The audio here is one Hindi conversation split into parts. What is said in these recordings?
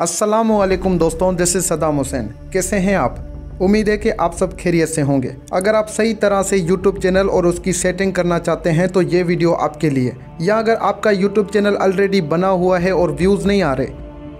असलम दोस्तों दिस इज़ सदाम हुसैन कैसे हैं आप उम्मीद है कि आप सब खैरियत से होंगे अगर आप सही तरह से YouTube चैनल और उसकी सेटिंग करना चाहते हैं तो ये वीडियो आपके लिए या अगर आपका YouTube चैनल ऑलरेडी बना हुआ है और व्यूज़ नहीं आ रहे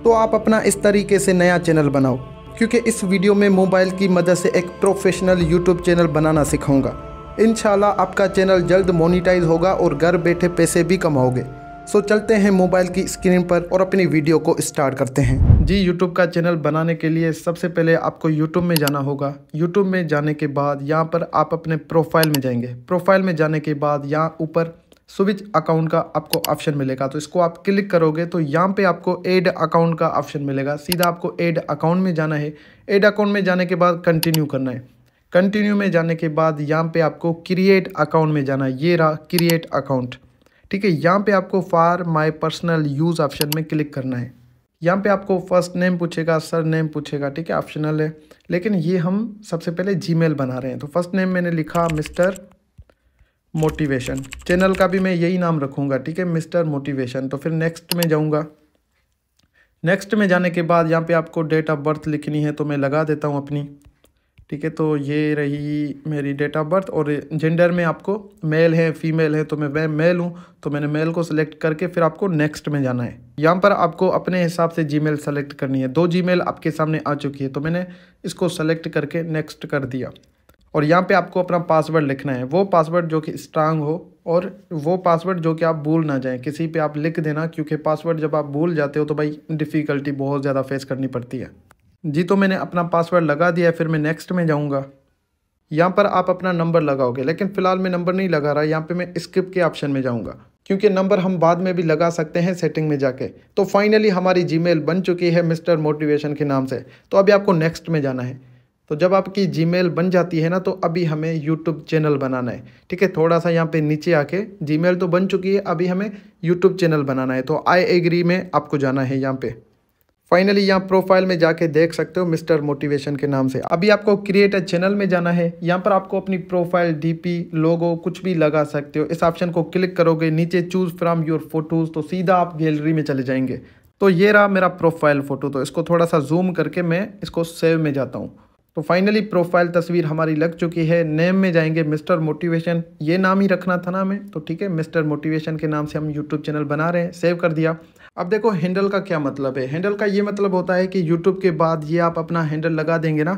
तो आप अपना इस तरीके से नया चैनल बनाओ क्योंकि इस वीडियो में मोबाइल की मदद से एक प्रोफेशनल यूट्यूब चैनल बनाना सिखाऊंगा इन आपका चैनल जल्द मोनिटाइज होगा और घर बैठे पैसे भी कमाओगे सो चलते हैं मोबाइल की स्क्रीन पर और अपनी वीडियो को स्टार्ट करते हैं जी यूट्यूब का चैनल बनाने के लिए सबसे पहले आपको यूट्यूब में जाना होगा यूट्यूब में जाने के बाद यहाँ पर आप अपने प्रोफाइल में जाएंगे प्रोफाइल में जाने के बाद यहाँ ऊपर स्विच अकाउंट का आपको ऑप्शन मिलेगा तो इसको आप क्लिक करोगे तो यहाँ पे आपको एड अकाउंट का ऑप्शन मिलेगा सीधा आपको एड अकाउंट में जाना है एड अकाउंट में जाने के बाद कंटिन्यू करना है कंटिन्यू में जाने के बाद यहाँ पे आपको क्रिएट अकाउंट में जाना है ये रहा क्रिएट अकाउंट ठीक है यहाँ पे आपको for my personal use option में क्लिक करना है यहाँ पे आपको फर्स्ट नेम पूछेगा सर नेम पूछेगा ठीक है ऑप्शनल है लेकिन ये हम सबसे पहले जी बना रहे हैं तो फर्स्ट नेम मैंने लिखा मिस्टर मोटिवेशन चैनल का भी मैं यही नाम रखूँगा ठीक है मिस्टर मोटिवेशन तो फिर नेक्स्ट में जाऊँगा नेक्स्ट में जाने के बाद यहाँ पे आपको डेट ऑफ बर्थ लिखनी है तो मैं लगा देता हूँ अपनी ठीक है तो ये रही मेरी डेट ऑफ बर्थ और जेंडर में आपको मेल है फीमेल है तो मैं मैं मेल हूँ तो मैंने मेल को सिलेक्ट करके फिर आपको नेक्स्ट में जाना है यहाँ पर आपको अपने हिसाब से जीमेल सेलेक्ट करनी है दो जीमेल आपके सामने आ चुकी है तो मैंने इसको सेलेक्ट करके नेक्स्ट कर दिया और यहाँ पे आपको अपना पासवर्ड लिखना है वो पासवर्ड जो कि स्ट्रांग हो और वो पासवर्ड जो कि आप भूल ना जाएं किसी पे आप लिख देना क्योंकि पासवर्ड जब आप भूल जाते हो तो भाई डिफ़िकल्टी बहुत ज़्यादा फेस करनी पड़ती है जी तो मैंने अपना पासवर्ड लगा दिया फिर मैं नेक्स्ट में जाऊँगा यहाँ पर आप अपना नंबर लगाओगे लेकिन फ़िलहाल मैं नंबर नहीं लगा रहा यहाँ पे मैं स्किप के ऑप्शन में जाऊँगा क्योंकि नंबर हम बाद में भी लगा सकते हैं सेटिंग में जाके तो फाइनली हमारी जीमेल बन चुकी है मिस्टर मोटिवेशन के नाम से तो अभी आपको नेक्स्ट में जाना है तो जब आपकी जीमेल बन जाती है ना तो अभी हमें यूट्यूब चैनल बनाना है ठीक है थोड़ा सा यहाँ पे नीचे आके जीमेल तो बन चुकी है अभी हमें यूट्यूब चैनल बनाना है तो आई एग्री में आपको जाना है यहाँ पर फाइनली यहाँ प्रोफाइल में जाके देख सकते हो मिस्टर मोटिवेशन के नाम से अभी आपको क्रिएट अ चैनल में जाना है यहाँ पर आपको अपनी प्रोफाइल डीपी लोगो कुछ भी लगा सकते हो इस ऑप्शन को क्लिक करोगे नीचे चूज फ्रॉम योर फोटोज तो सीधा आप गैलरी में चले जाएंगे तो ये रहा मेरा प्रोफाइल फ़ोटो तो इसको थोड़ा सा जूम करके मैं इसको सेव में जाता हूँ तो फाइनली प्रोफाइल तस्वीर हमारी लग चुकी है नेम में जाएंगे मिस्टर मोटिवेशन ये नाम ही रखना था ना हमें तो ठीक है मिस्टर मोटिवेशन के नाम से हम यूट्यूब चैनल बना रहे हैं सेव कर दिया अब देखो हैंडल का क्या मतलब है हैंडल का ये मतलब होता है कि यूट्यूब के बाद ये आप अपना हैंडल लगा देंगे ना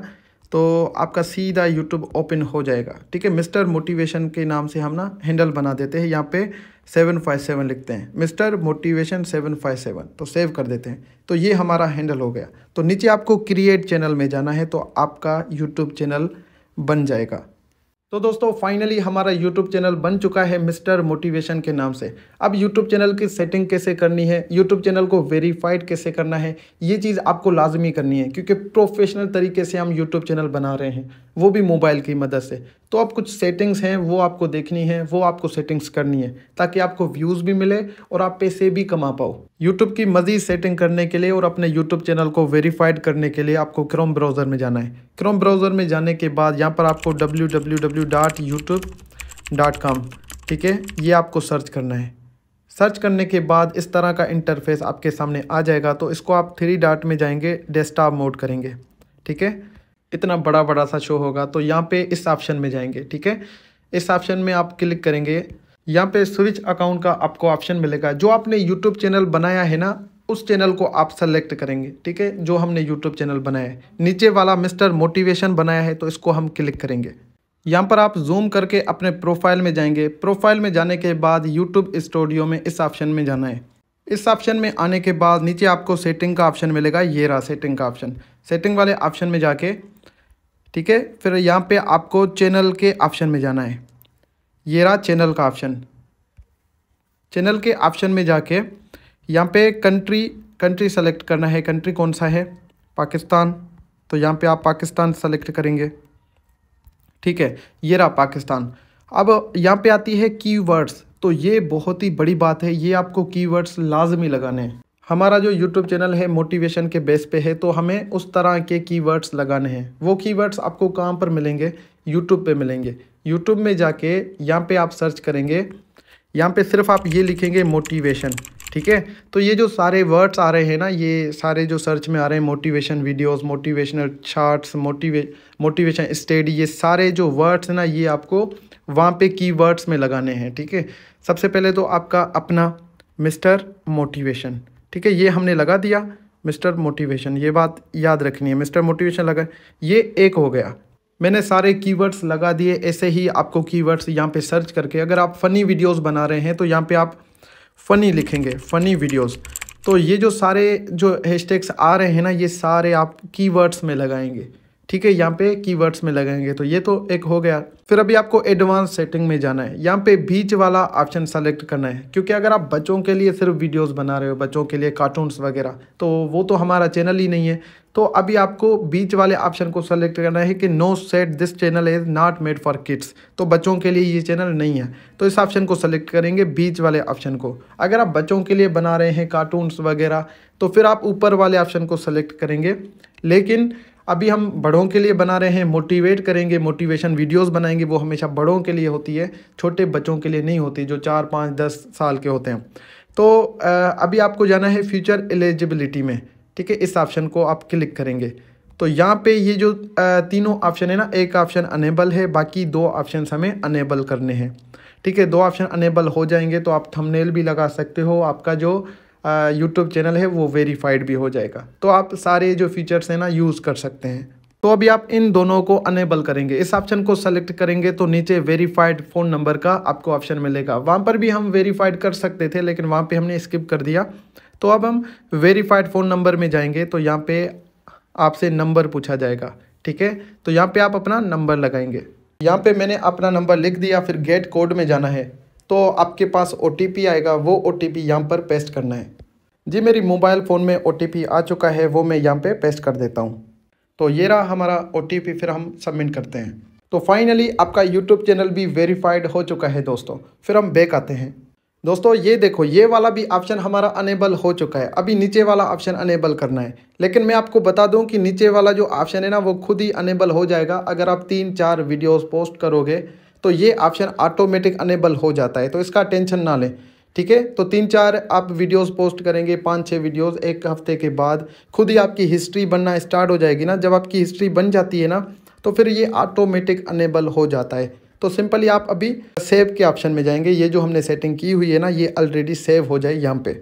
तो आपका सीधा यूट्यूब ओपन हो जाएगा ठीक है मिस्टर मोटिवेशन के नाम से हम ना हैंडल बना देते हैं यहाँ पे सेवन फाइव सेवन लिखते हैं mister motivation seven five seven तो सेव कर देते हैं तो ये हमारा हैंडल हो गया तो नीचे आपको क्रिएट चैनल में जाना है तो आपका यूट्यूब चैनल बन जाएगा तो दोस्तों फाइनली हमारा YouTube चैनल बन चुका है मिस्टर मोटिवेशन के नाम से अब YouTube चैनल की सेटिंग कैसे करनी है YouTube चैनल को वेरीफाइड कैसे करना है ये चीज़ आपको लाजमी करनी है क्योंकि प्रोफेशनल तरीके से हम YouTube चैनल बना रहे हैं वो भी मोबाइल की मदद से तो आप कुछ सेटिंग्स हैं वो आपको देखनी है वो आपको सेटिंग्स करनी है ताकि आपको व्यूज़ भी मिले और आप पैसे भी कमा पाओ यूट्यूब की मज़ीद सेटिंग करने के लिए और अपने यूट्यूब चैनल को वेरीफाइड करने के लिए आपको क्रोम ब्राउज़र में जाना है क्रोम ब्राउज़र में जाने के बाद यहाँ पर आपको डब्ल्यू ठीक है ये आपको सर्च करना है सर्च करने के बाद इस तरह का इंटरफेस आपके सामने आ जाएगा तो इसको आप थ्री डाट में जाएंगे डेस्कटॉप मोड करेंगे ठीक है इतना बड़ा बड़ा सा शो होगा तो यहाँ पे इस ऑप्शन में जाएंगे ठीक है इस ऑप्शन में आप क्लिक करेंगे यहाँ पे स्विच अकाउंट का आपको ऑप्शन मिलेगा जो आपने यूट्यूब चैनल बनाया है ना उस चैनल को आप सेलेक्ट करेंगे ठीक है जो हमने यूट्यूब चैनल बनाया है नीचे वाला मिस्टर मोटिवेशन बनाया है तो इसको हम क्लिक करेंगे यहाँ पर आप जूम करके अपने प्रोफाइल में जाएंगे प्रोफाइल में जाने के बाद यूट्यूब स्टूडियो में इस ऑप्शन में जाना है इस ऑप्शन में आने के बाद नीचे आपको सेटिंग का ऑप्शन मिलेगा ये रहा सेटिंग का ऑप्शन सेटिंग वाले ऑप्शन में जाके ठीक है फिर यहाँ पे आपको चैनल के ऑप्शन में जाना है ये रहा चैनल का ऑप्शन चैनल के ऑप्शन में जाके यहाँ पे कंट्री कंट्री सेलेक्ट करना है कंट्री कौन सा है पाकिस्तान तो यहाँ पे आप पाकिस्तान सेलेक्ट करेंगे ठीक है ये रहा पाकिस्तान अब यहाँ पे आती है कीवर्ड्स तो ये बहुत ही बड़ी बात है ये आपको कीवर्ड्स लाजमी लगाने हैं हमारा जो यूट्यूब चैनल है मोटिवेशन के बेस पे है तो हमें उस तरह के कीवर्ड्स लगाने हैं वो कीवर्ड्स आपको कहाँ पर मिलेंगे यूट्यूब पे मिलेंगे यूट्यूब में जाके यहाँ पे आप सर्च करेंगे यहाँ पे सिर्फ आप ये लिखेंगे मोटिवेशन ठीक है तो ये जो सारे वर्ड्स आ रहे हैं ना ये सारे जो सर्च में आ रहे हैं मोटिवेशन वीडियोस मोटिवेशनल चार्ट्स मोटिवे मोटिवेशन स्टडी ये सारे जो वर्ड्स ना ये आपको वहाँ पे कीवर्ड्स में लगाने हैं ठीक है सबसे पहले तो आपका अपना मिस्टर मोटिवेशन ठीक है ये हमने लगा दिया मिस्टर मोटिवेशन ये बात याद रखनी है मिस्टर मोटिवेशन लगा ये एक हो गया मैंने सारे कीवर्ड्स लगा दिए ऐसे ही आपको कीवर्ड्स यहाँ पे सर्च करके अगर आप फ़नी वीडियोस बना रहे हैं तो यहाँ पे आप फ़नी लिखेंगे फ़नी वीडियोस तो ये जो सारे जो हैशटैग्स आ रहे हैं ना ये सारे आप कीवर्ड्स में लगाएंगे ठीक है यहाँ पे कीवर्ड्स में लगाएंगे तो ये तो एक हो गया फिर अभी आपको एडवांस सेटिंग में जाना है यहाँ पे बीच वाला ऑप्शन सेलेक्ट करना है क्योंकि अगर आप बच्चों के लिए सिर्फ वीडियोस बना रहे हो बच्चों के लिए कार्टून्स वगैरह तो वो तो हमारा चैनल ही नहीं है तो अभी आपको बीच वाले ऑप्शन को सेलेक्ट करना है कि no set this channel is not made for kids तो बच्चों के लिए ये चैनल नहीं है तो इस ऑप्शन को सेलेक्ट करेंगे बीच वाले ऑप्शन को अगर आप बच्चों के लिए बना रहे हैं कार्टून्स वगैरह तो फिर आप ऊपर वाले ऑप्शन को सेलेक्ट करेंगे लेकिन अभी हम बड़ों के लिए बना रहे हैं मोटिवेट करेंगे मोटिवेशन वीडियोस बनाएंगे वो हमेशा बड़ों के लिए होती है छोटे बच्चों के लिए नहीं होती जो चार पाँच दस साल के होते हैं तो अभी आपको जाना है फ्यूचर एलिजिबिलिटी में ठीक है इस ऑप्शन को आप क्लिक करेंगे तो यहाँ पे ये जो तीनों ऑप्शन है ना एक ऑप्शन अनेबल है बाकी दो ऑप्शन हमें अनेबल करने हैं ठीक है दो ऑप्शन अनेबल हो जाएंगे तो आप थंबनेल भी लगा सकते हो आपका जो यूट्यूब चैनल है वो वेरीफाइड भी हो जाएगा तो आप सारे जो फीचर्स हैं ना यूज़ कर सकते हैं तो अभी आप इन दोनों को अनेबल करेंगे इस ऑप्शन को सेलेक्ट करेंगे तो नीचे वेरीफाइड फ़ोन नंबर का आपको ऑप्शन मिलेगा वहाँ पर भी हम वेरीफाइड कर सकते थे लेकिन वहाँ पे हमने स्किप कर दिया तो अब हम वेरीफाइड फ़ोन नंबर में जाएंगे तो यहाँ पे आपसे नंबर पूछा जाएगा ठीक है तो यहाँ पर आप अपना नंबर लगाएंगे यहाँ पे मैंने अपना नंबर लिख दिया फिर गेट कोड में जाना है तो आपके पास ओ आएगा वो ओ टी यहाँ पर पेस्ट करना है जी मेरी मोबाइल फ़ोन में ओ आ चुका है वो मैं यहाँ पे पेस्ट कर देता हूँ तो ये रहा हमारा ओ फिर हम सबमिट करते हैं तो फाइनली आपका यूट्यूब चैनल भी वेरीफाइड हो चुका है दोस्तों फिर हम बैक आते हैं दोस्तों ये देखो ये वाला भी ऑप्शन हमारा अनेबल हो चुका है अभी नीचे वाला ऑप्शन अनेबल करना है लेकिन मैं आपको बता दूं कि नीचे वाला जो ऑप्शन है ना वो खुद ही अनेबल हो जाएगा अगर आप तीन चार वीडियोस पोस्ट करोगे तो ये ऑप्शन ऑटोमेटिक अनेबल हो जाता है तो इसका टेंशन ना लें ठीक है तो तीन चार आप वीडियोस पोस्ट करेंगे पाँच छः वीडियोस एक हफ्ते के बाद खुद ही आपकी हिस्ट्री बनना स्टार्ट हो जाएगी ना जब आपकी हिस्ट्री बन जाती है ना तो फिर ये ऑटोमेटिक अनेबल हो जाता है तो सिंपली आप अभी सेव के ऑप्शन में जाएंगे ये जो हमने सेटिंग की हुई है ना ये ऑलरेडी सेव हो जाए यहाँ पे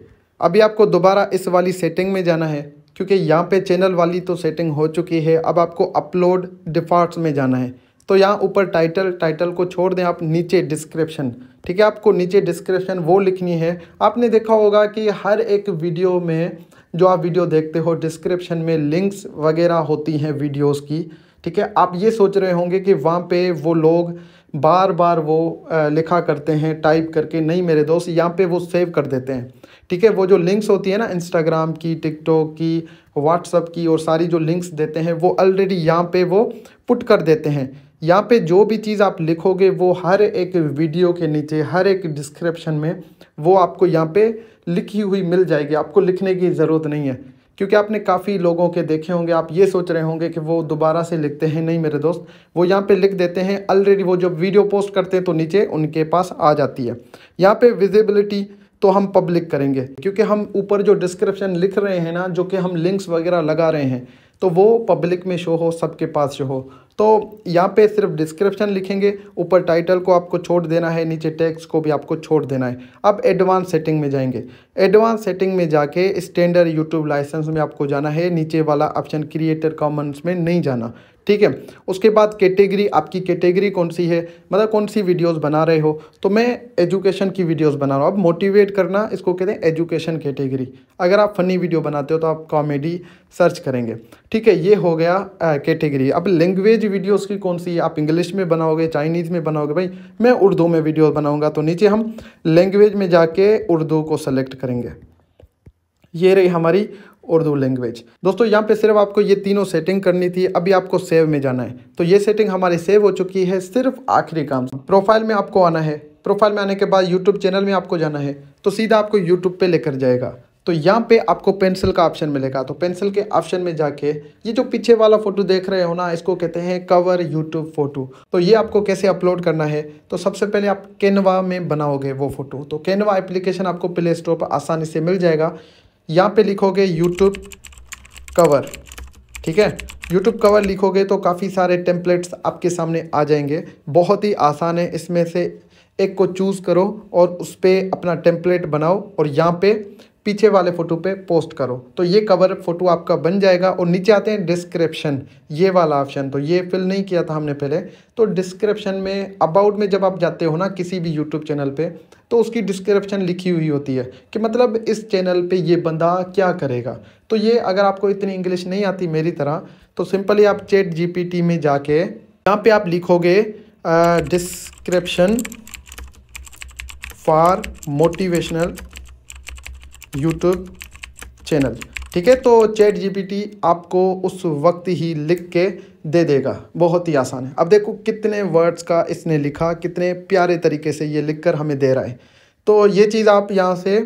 अभी आपको दोबारा इस वाली सेटिंग में जाना है क्योंकि यहाँ पे चैनल वाली तो सेटिंग हो चुकी है अब आपको अपलोड डिफॉल्ट में जाना है तो यहाँ ऊपर टाइटल टाइटल को छोड़ दें आप नीचे डिस्क्रिप्शन ठीक है आपको नीचे डिस्क्रिप्शन वो लिखनी है आपने देखा होगा कि हर एक वीडियो में जो आप वीडियो देखते हो डिस्क्रिप्शन में लिंक्स वगैरह होती हैं वीडियोस की ठीक है आप ये सोच रहे होंगे कि वहाँ पे वो लोग बार बार वो लिखा करते हैं टाइप करके नहीं मेरे दोस्त यहाँ पे वो सेव कर देते हैं ठीक है वो जो लिंक्स होती है ना इंस्टाग्राम की टिकटॉक की व्हाट्सअप की और सारी जो लिंक्स देते हैं वो ऑलरेडी यहाँ पे वो पुट कर देते हैं यहाँ पे जो भी चीज़ आप लिखोगे वो हर एक वीडियो के नीचे हर एक डिस्क्रिप्शन में वो आपको यहाँ पे लिखी हुई मिल जाएगी आपको लिखने की ज़रूरत नहीं है क्योंकि आपने काफ़ी लोगों के देखे होंगे आप ये सोच रहे होंगे कि वो दोबारा से लिखते हैं नहीं मेरे दोस्त वो यहाँ पे लिख देते हैं ऑलरेडी वो जब वीडियो पोस्ट करते हैं तो नीचे उनके पास आ जाती है यहाँ पे विजिबिलिटी तो हम पब्लिक करेंगे क्योंकि हम ऊपर जो डिस्क्रिप्शन लिख रहे हैं ना जो कि हम लिंक्स वगैरह लगा रहे हैं तो वो पब्लिक में शो हो सबके पास शो हो तो यहाँ पे सिर्फ डिस्क्रिप्शन लिखेंगे ऊपर टाइटल को आपको छोड़ देना है नीचे टैक्स को भी आपको छोड़ देना है अब एडवांस सेटिंग में जाएंगे एडवांस सेटिंग में जाके स्टैंडर्ड यूट्यूब लाइसेंस में आपको जाना है नीचे वाला ऑप्शन क्रिएटर कॉमन्स में नहीं जाना ठीक है उसके बाद कैटेगरी आपकी कैटेगरी कौन सी है मतलब कौन सी वीडियोस बना रहे हो तो मैं एजुकेशन की वीडियोस बना रहा हूँ अब मोटिवेट करना इसको कहते हैं एजुकेशन कैटेगरी अगर आप फ़नी वीडियो बनाते हो तो आप कॉमेडी सर्च करेंगे ठीक है ये हो गया कैटेगरी अब लैंग्वेज वीडियोज़ की कौन सी आप इंग्लिश में बनाओगे चाइनीज़ में बनाओगे भाई मैं उर्दू में वीडियो बनाऊँगा तो नीचे हम लैंग्वेज में जाके उर्दू को सेलेक्ट करेंगे ये रही हमारी उर्दू लैंग्वेज दोस्तों यहाँ पे सिर्फ आपको ये तीनों सेटिंग करनी थी अभी आपको सेव में जाना है तो ये सेटिंग हमारी सेव हो चुकी है सिर्फ आखिरी काम प्रोफाइल में आपको आना है प्रोफाइल में आने के बाद यूट्यूब चैनल में आपको जाना है तो सीधा आपको यूट्यूब पे लेकर जाएगा तो यहाँ पे आपको पेंसिल का ऑप्शन मिलेगा तो पेंसिल के ऑप्शन में जाके ये जो पीछे वाला फोटो देख रहे हो ना इसको कहते हैं कवर यूट्यूब फोटो तो ये आपको कैसे अपलोड करना है तो सबसे पहले आप कैनवा में बनाओगे वो फोटो तो कैनवा एप्लीकेशन आपको प्ले स्टोर पर आसानी से मिल जाएगा यहाँ पे लिखोगे यूट्यूब कवर ठीक है यूट्यूब कवर लिखोगे तो काफ़ी सारे टेम्पलेट्स आपके सामने आ जाएंगे बहुत ही आसान है इसमें से एक को चूज़ करो और उस पर अपना टेम्पलेट बनाओ और यहाँ पे पीछे वाले फ़ोटो पे पोस्ट करो तो ये कवर फ़ोटो आपका बन जाएगा और नीचे आते हैं डिस्क्रिप्शन ये वाला ऑप्शन तो ये फिल नहीं किया था हमने पहले तो डिस्क्रिप्शन में अबाउट में जब आप जाते हो ना किसी भी यूट्यूब चैनल पे तो उसकी डिस्क्रिप्शन लिखी हुई होती है कि मतलब इस चैनल पे ये बंदा क्या करेगा तो ये अगर आपको इतनी इंग्लिश नहीं आती मेरी तरह तो सिंपली आप चेट जी में जाके यहाँ पर आप लिखोगे description for motivational YouTube channel ठीक है तो चैट जी आपको उस वक्त ही लिख के दे देगा बहुत ही आसान है अब देखो कितने वर्ड्स का इसने लिखा कितने प्यारे तरीके से ये लिख कर हमें दे रहा है तो ये चीज़ आप यहाँ से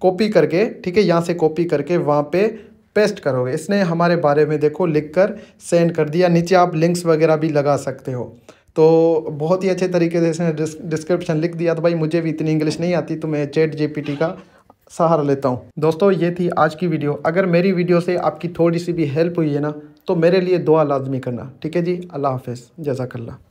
कॉपी करके ठीक है यहाँ से कॉपी करके वहाँ पे पेस्ट करोगे इसने हमारे बारे में देखो लिख कर सेंड कर दिया नीचे आप लिंक्स वगैरह भी लगा सकते हो तो बहुत ही अच्छे तरीके से इसने डिस्क्रिप्शन लिख दिया तो भाई मुझे भी इतनी इंग्लिश नहीं आती तो मैं चैट जीपीटी का सहारा लेता हूँ दोस्तों ये थी आज की वीडियो अगर मेरी वीडियो से आपकी थोड़ी सी भी हेल्प हुई है ना तो मेरे लिए दुआ लाजमी करना ठीक है जी अल्लाह हाफिज़ जजाकल्ला